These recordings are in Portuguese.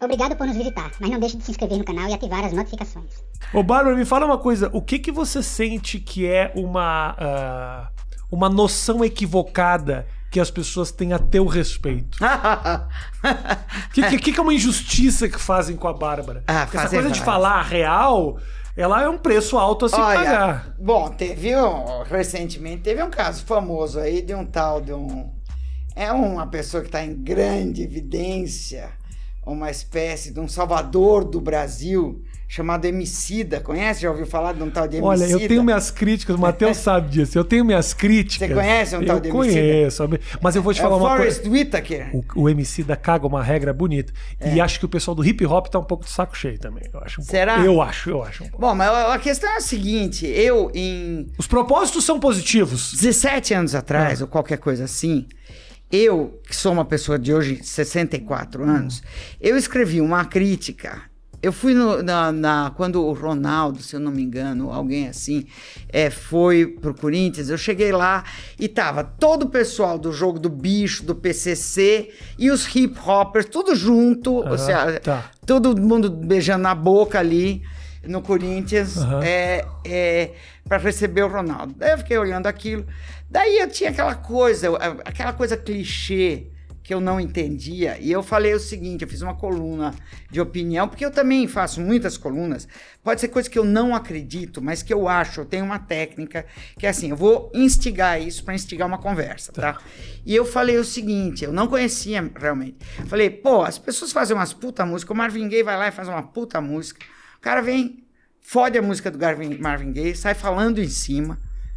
Obrigado por nos visitar, mas não deixe de se inscrever no canal e ativar as notificações. Ô Bárbara, me fala uma coisa, o que, que você sente que é uma, uh, uma noção equivocada que as pessoas têm a teu respeito? O que, que, que, é uma injustiça que fazem com a Bárbara? Ah, essa coisa de falar real ela é um preço alto a se Olha, pagar. Bom, teve um, recentemente teve um caso famoso aí de um tal de um é uma pessoa que está em grande evidência uma espécie de um salvador do Brasil chamado Emicida. Conhece? Já ouviu falar de um tal de Emicida? Olha, eu tenho minhas críticas, o Matheus sabe disso. Eu tenho minhas críticas. Você conhece um tal de de Emicida? Conheço, mas eu vou te é falar uma Forrest coisa. Whitaker. O, o Emicida caga uma regra bonita. É. E acho que o pessoal do hip hop tá um pouco de saco cheio também. Eu acho um Será? Pouco. Eu acho, eu acho. Um Bom, mas a questão é a seguinte, eu em... Os propósitos são positivos. 17 anos atrás, é. ou qualquer coisa assim, eu, que sou uma pessoa de hoje 64 anos, eu escrevi uma crítica. Eu fui no, na, na, quando o Ronaldo, se eu não me engano, alguém assim, é, foi o Corinthians. Eu cheguei lá e tava todo o pessoal do jogo do bicho, do PCC e os hip hoppers, tudo junto, ou seja, tá. todo mundo beijando na boca ali no Corinthians é, é para receber o Ronaldo. Daí eu fiquei olhando aquilo. Daí eu tinha aquela coisa, eh, aquela coisa clichê que eu não entendia. E eu falei o seguinte: eu fiz uma coluna de opinião, porque eu também faço muitas colunas. Pode ser coisa que eu não acredito, mas que eu acho. Eu tenho uma técnica que é assim: eu vou instigar isso para instigar uma conversa, tá. tá? E eu falei o seguinte: eu não conhecia realmente. Falei, pô, as pessoas fazem umas puta música. O Marvin Gaye vai lá e faz uma puta música. O cara vem, fode a música do Marvin Gaye, sai falando em cima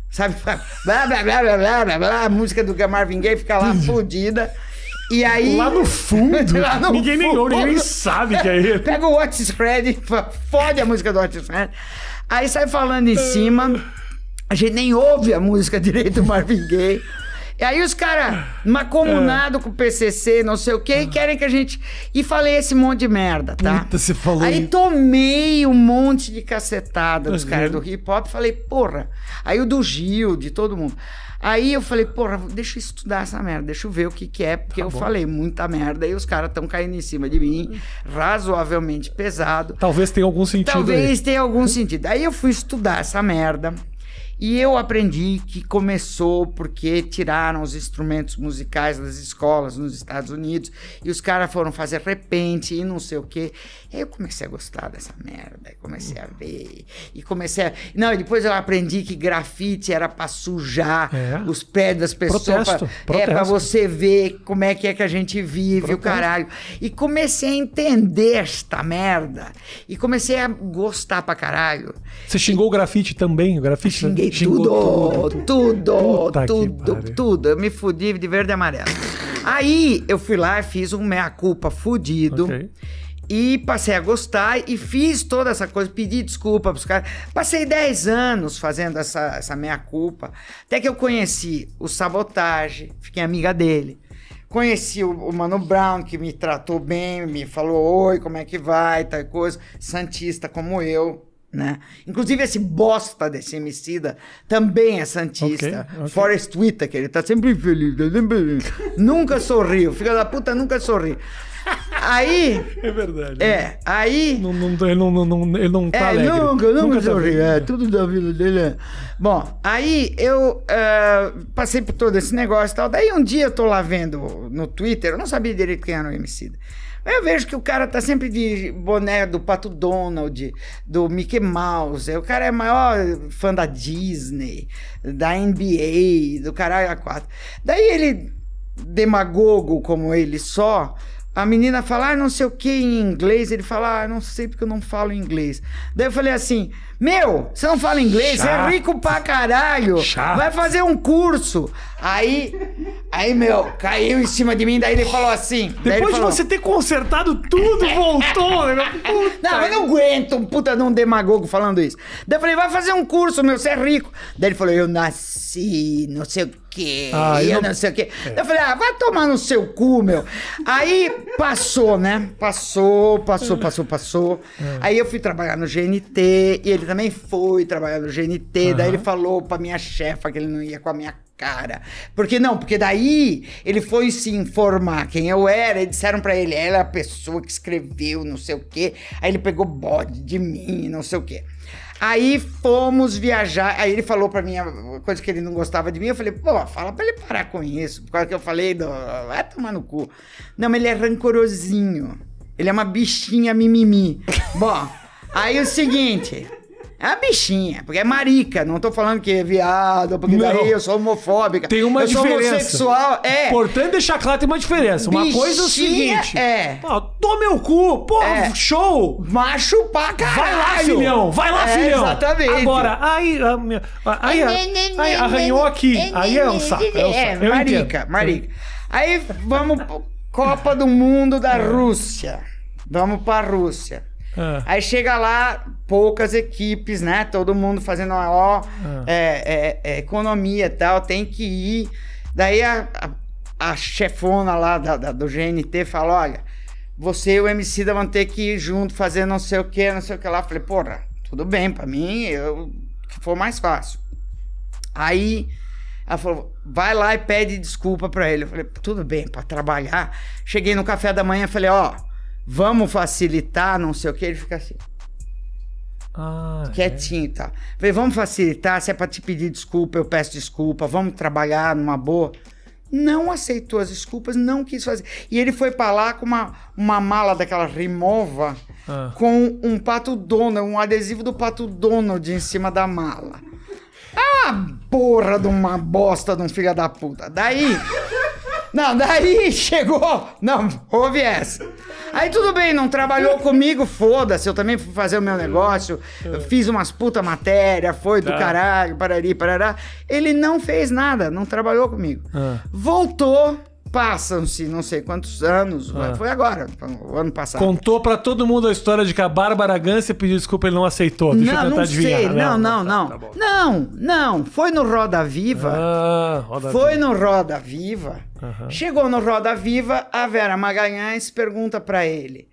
Sabe? Blá, blá, blá, blá, blá, blá, blá, a música do Marvin Gaye fica lá fodida. E aí. Lá no fundo. lá no ninguém fundo, nem ouve, ninguém sabe que é isso. Pega o Otis Fred, fode a música do Otis Fred. Aí sai falando em cima. A gente nem ouve a música direito do Marvin Gaye. E aí os caras, macomunado é. com o PCC, não sei o quê, e ah. querem que a gente. E falei esse monte de merda, tá? Puta, você falou. Aí tomei um monte de cacetada dos uhum. caras do hip hop, falei, porra. Aí o do Gil, de todo mundo. Aí eu falei, porra, deixa eu estudar essa merda, deixa eu ver o que, que é, porque tá eu bom. falei muita merda e os caras estão caindo em cima de mim, razoavelmente pesado. Talvez tenha algum sentido. Talvez aí. tenha algum sentido. Aí eu fui estudar essa merda. E eu aprendi que começou porque tiraram os instrumentos musicais das escolas nos Estados Unidos e os caras foram fazer repente e não sei o quê. eu comecei a gostar dessa merda, comecei a ver. E comecei a. Não, e depois eu aprendi que grafite era pra sujar é. os pés das pessoas. Protesto, pra... Protesto. É pra você ver como é que é que a gente vive, Protesto. o caralho. E comecei a entender esta merda. E comecei a gostar pra caralho. Você xingou e... o grafite também? O grafite? Eu xinguei tudo, tudo, tudo, tudo, tudo, Eu me fudi de verde e amarelo. Aí eu fui lá e fiz um meia-culpa fudido. Okay. E passei a gostar e fiz toda essa coisa, pedi desculpa pros caras. Passei 10 anos fazendo essa, essa meia-culpa. Até que eu conheci o Sabotage, fiquei amiga dele. Conheci o, o, Mano Brown, que me tratou bem, me falou oi, como é que vai, tal coisa. Santista como eu. Né? Inclusive esse bosta desse emicida também é santista. Okay, okay. que Whitaker, ele tá sempre feliz. Nunca sorriu. Filho da puta nunca sorriu. Aí. É verdade. É, né? aí. Não, não, ele não, não, ele não tá é, alegre. Nunca, nunca, nunca sorri. Tá é, tudo da vida dele é. Bom, aí eu uh, passei por todo esse negócio e tal. Daí um dia eu tô lá vendo no Twitter, eu não sabia direito quem era o MC. Eu vejo que o cara tá sempre de boné do Pato Donald, do Mickey Mouse. O cara é maior fã da Disney, da NBA, do caralho a quatro. Daí ele, demagogo como ele só, a menina fala, ah, não sei o que em inglês. Ele fala, ah, não sei porque eu não falo inglês. Daí eu falei assim: Meu, você não fala inglês? Chato. Você é rico pra caralho. Chato. Vai fazer um curso. Aí, aí, meu, caiu em cima de mim. Daí ele falou assim: Depois falou, de você ter consertado tudo, voltou. Né? não, eu não aguento um puta de um demagogo falando isso. Daí eu falei: Vai fazer um curso, meu, você é rico. Daí ele falou: Eu nasci, não sei o quê, ah, eu não... não... sei o quê. É. Eu falei, ah, vai tomar no seu cu, meu. Aí passou, né? Passou, passou, passou, passou. É. Aí eu fui trabalhar no GNT, e ele também foi trabalhar no GNT. Uhum. Daí ele falou pra minha chefa que ele não ia com a minha cara. Porque não, porque daí ele foi se informar quem eu era e disseram para ele, ela é a pessoa que escreveu, não sei o quê. Aí ele pegou bode de mim, não sei o quê. Aí fomos viajar. Aí ele falou pra mim uma coisa que ele não gostava de mim. Eu falei, pô, fala pra ele parar com isso. Por causa que eu falei, vai tomar no cu. Não, mas ele é rancorosinho. Ele é uma bichinha mimimi. Bom, aí o seguinte. É a bichinha, porque é marica. Não tô falando que é viado, porque não. daí eu sou homofóbica. Tem uma eu diferença. sou homossexual, é. Portanto, deixar claro tem uma diferença. Uma coisa é o seguinte. É. Pô, toma meu cu, pô, é. show. Macho pra caralho. Vai lá, filhão, vai lá, é, filhão. Exatamente. Agora, aí, aí, aí, aí arranhou aqui. Aí é um saco. É, um é, saco. é marica, entendo. marica. Aí vamos Copa do Mundo da é. Rússia. Vamos pra Rússia. É. Aí chega lá, poucas equipes, né? Todo mundo fazendo ó, é. É, é. é, economia e tal, tem que ir. Daí a, a, a chefona lá da, da, do GNT fala: olha, você e o MC da vão ter que ir junto fazer não sei o que, não sei o que lá. falei, porra, tudo bem, pra mim eu, for mais fácil. Aí ela falou, vai lá e pede desculpa pra ele. Eu falei, tudo bem, pra trabalhar. Cheguei no café da manhã, falei, ó. Oh, vamos facilitar, não sei o que, ele fica assim. Ah, é? quietinho é? Tá. Falei, vamos facilitar, se é pra te pedir desculpa, eu peço desculpa, vamos trabalhar numa boa. Não aceitou as desculpas, não quis fazer. E ele foi pra lá com uma, uma mala daquela remova ah. com um pato Donald, um adesivo do pato Donald em cima da mala. Ah, porra de uma bosta de um filho da puta. Daí. Não, daí chegou. Não, houve essa. Aí tudo bem, não trabalhou comigo, foda-se. Eu também fui fazer o meu negócio, fiz umas puta matéria, foi do tá. caralho, parari, parará. Ele não fez nada, não trabalhou comigo. Ah. Voltou Passam-se não sei quantos anos, ah. foi agora, o ano passado. Contou para todo mundo a história de que a Bárbara Gância pediu desculpa, ele não aceitou. Deixa não, eu tentar não adivinhar. Sei. Não, não, não. Tá, tá não, não. Foi no Roda Viva. Ah, Roda foi Viva. no Roda Viva. Uhum. Chegou no Roda Viva, a Vera Magalhães pergunta para ele: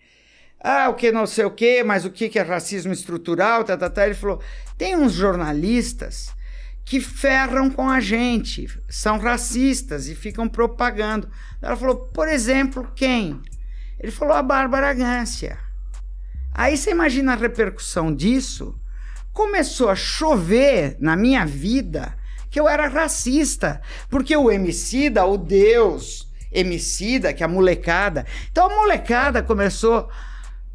Ah, o que não sei o que, mas o que, que é racismo estrutural? Tá, tá, tá. Ele falou: tem uns jornalistas que ferram com a gente, são racistas e ficam propagando. Ela falou, por exemplo, quem? Ele falou a Bárbara Gância. Aí você imagina a repercussão disso? Começou a chover na minha vida que eu era racista, porque o Emicida, o Deus Emicida, que é a molecada. Então a molecada começou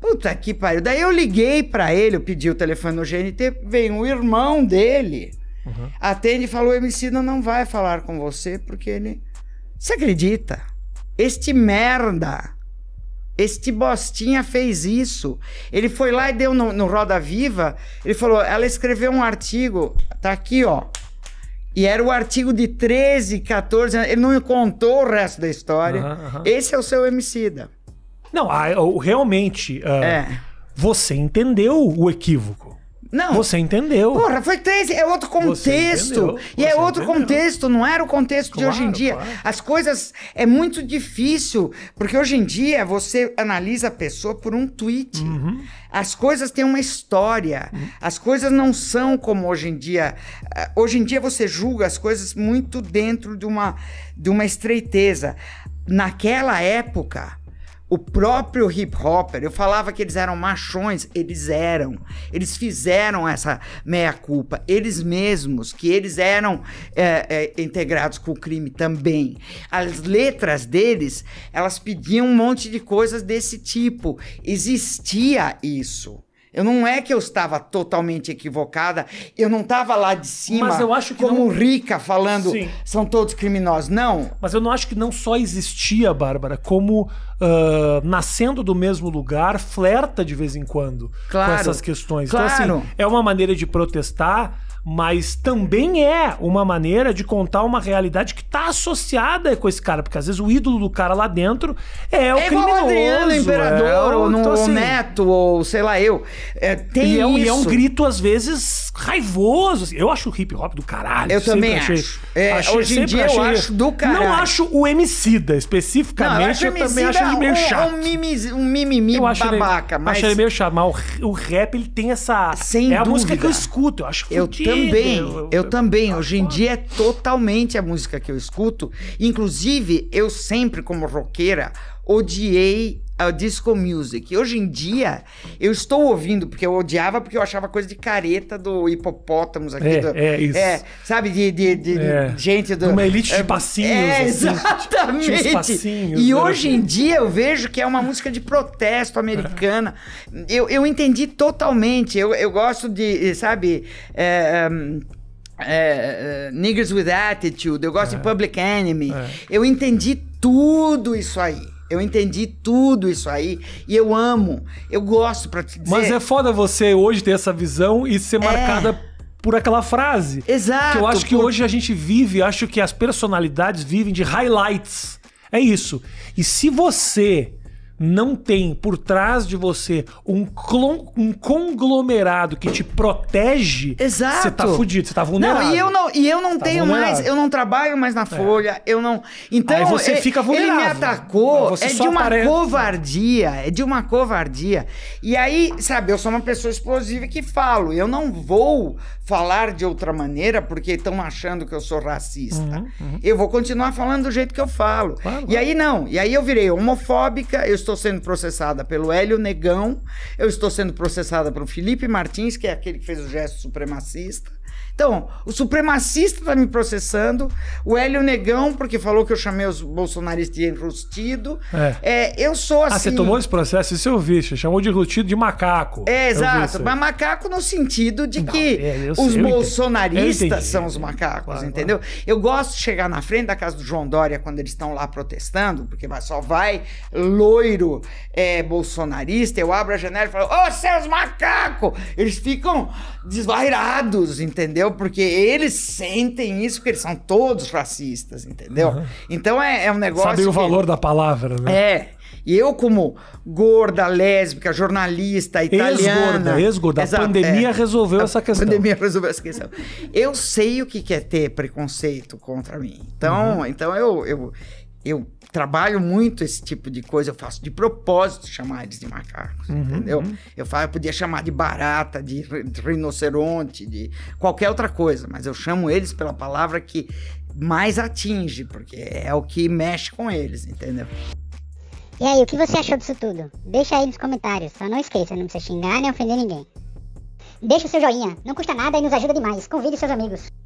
Puta que pariu. Daí eu liguei para ele, eu pedi o telefone no GNT, veio um irmão dele Uhum. Atende e falou: o Emicida não vai falar com você porque ele. Você acredita? Este merda. Este Bostinha fez isso. Ele foi lá e deu no, no, Roda Viva. Ele falou: ela escreveu um artigo, tá aqui, ó. E era o artigo de 13, 14 anos. Ele não contou o resto da história. Uhum, uhum. Esse é o seu homicida. Não, realmente. Uh, é. Você entendeu o equívoco. Não. Você entendeu. Porra, foi três. É outro contexto. e é outro entendeu. contexto. Não era o contexto claro, de hoje em dia. Claro. As coisas. É muito difícil. Porque hoje em dia você analisa a pessoa por um tweet. Uhum. As coisas têm uma história. Uhum. As coisas não são como hoje em dia. Ah, hoje em dia você julga as coisas muito dentro de uma, de uma estreiteza. Naquela época o próprio hip hopper, eu falava que eles eram machões, eles eram. Eles fizeram essa meia-culpa, eles mesmos, que eles eram é, é, integrados com o crime também. As letras deles, elas pediam um monte de coisas desse tipo. Existia isso. Eu não é que eu estava totalmente equivocada, eu não estava lá de cima Mas eu acho que como não... rica falando Sim. são todos criminosos, não. Mas eu não acho que não só existia, Bárbara, como uh, nascendo do mesmo lugar, flerta de vez em quando claro, com essas questões. Claro. Então assim, é uma maneira de protestar mas também é uma maneira de contar uma realidade que tá associada com esse cara, porque às vezes o ídolo do cara lá dentro é o é criminoso. Adriano, é. imperador, é, ou, então, assim, ou neto, ou sei lá eu. É, tem e é, um, isso. E é um grito, às vezes, raivoso. Assim. Eu acho o hip hop do caralho. Eu também achei, acho. É, achei, hoje em dia achei, eu acho do caralho. Não acho o Emicida, especificamente. Não, eu, acho eu também acho ele meio um, chato. Um, mimimi, um mimimi eu acho babaca. Ele, mas... Acho ele meio chato, mas o, o rap ele tem essa... Sem é a música que eu escuto, eu acho eu também, eu também. Hoje em dia é totalmente a música que eu escuto. Inclusive, eu sempre, como roqueira, odiei a disco music. Hoje em dia, eu estou ouvindo, porque eu odiava, porque eu achava coisa de careta do hipopótamos aqui. É, do, é isso. É, sabe, de, de, de é. gente do... Uma elite de é, passinhos. É, assim, exatamente. Tipo, passinhos, e né? hoje em dia eu vejo que é uma música de protesto americana. eu, eu entendi totalmente. Eu, eu gosto de, sabe... Um, é, uh, é, é, Niggers with Attitude, eu gosto de Public Enemy. Eu entendi tudo isso aí. Eu entendi tudo isso aí e eu amo. Eu gosto para te dizer. Mas é foda você hoje ter essa visão e ser é. marcada por aquela frase. Exato. Que eu acho que por... hoje a gente vive, acho que as personalidades vivem de highlights. É isso. E se você não tem por trás de você um, clon, um conglomerado que te protege, você tá fudido, você tá vulnerável. Não, e eu não, e eu não tá tenho vulnerável. mais, eu não trabalho mais na é. Folha, é. eu não. Então. Aí você é, fica vulnerável. Ele me atacou, é de uma covardia, é de uma covardia. E aí, sabe, eu sou uma pessoa explosiva que falo, eu não vou falar de outra maneira porque estão achando que eu sou racista. Uhum, uhum. Eu vou continuar falando do jeito que eu falo. Claro, e claro. aí, não, e aí eu virei homofóbica, eu estou estou sendo processada pelo Hélio Negão, eu estou sendo processada pelo Felipe Martins, que é aquele que fez o gesto supremacista, então, o supremacista tá me processando, o Hélio Negão, porque falou que eu chamei os bolsonaristas de enrustido. É. é eu sou assim. Ah, você assim- tomou esse processo? Isso eu vi, você chamou de enrustido de macaco. É, exato. Mas macaco no sentido de Não, que é, os sei, bolsonaristas são os macacos, claro, entendeu? Claro. Eu gosto de chegar na frente da casa do João Dória quando eles estão lá protestando, porque só vai loiro é, bolsonarista. Eu abro a janela e falo, ô, oh, seus macacos! Eles ficam desvairados, entendeu? entendeu? Porque eles sentem isso, porque eles são todos racistas, entendeu? Uhum. Então é, é, um negócio. Sabe o valor da palavra, né? É. E eu, como gorda, lésbica, jornalista, italiana. Ex-gorda, ex A pandemia é, resolveu a essa questão. A pandemia resolveu essa questão. Eu sei o que é ter preconceito contra mim. Então, uhum. então eu, eu, eu trabalho muito esse tipo de coisa, eu faço de propósito chamar eles de macacos, uhum, entendeu? Uhum. Eu, falo, eu podia chamar de barata, de rinoceronte, de qualquer outra coisa, mas eu chamo eles pela palavra que mais atinge, porque é o que mexe com eles, entendeu? E aí, o que você achou disso tudo? Deixa aí nos comentários, só não esqueça, não precisa xingar nem ofender ninguém. Deixa o seu joinha, não custa nada e nos ajuda demais. Convide seus amigos.